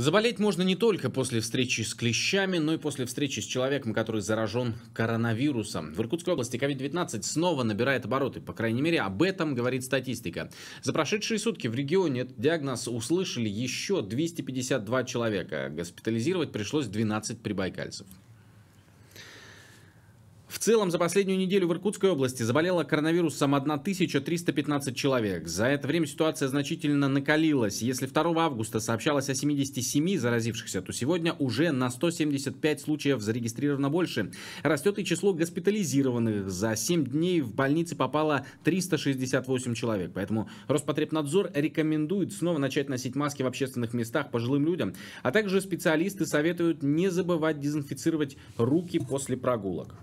Заболеть можно не только после встречи с клещами, но и после встречи с человеком, который заражен коронавирусом. В Иркутской области COVID-19 снова набирает обороты. По крайней мере, об этом говорит статистика. За прошедшие сутки в регионе этот диагноз услышали еще 252 человека. Госпитализировать пришлось 12 прибайкальцев целом за последнюю неделю в Иркутской области заболело коронавирусом 1315 человек. За это время ситуация значительно накалилась. Если 2 августа сообщалось о 77 заразившихся, то сегодня уже на 175 случаев зарегистрировано больше. Растет и число госпитализированных. За 7 дней в больнице попало 368 человек. Поэтому Роспотребнадзор рекомендует снова начать носить маски в общественных местах пожилым людям. А также специалисты советуют не забывать дезинфицировать руки после прогулок.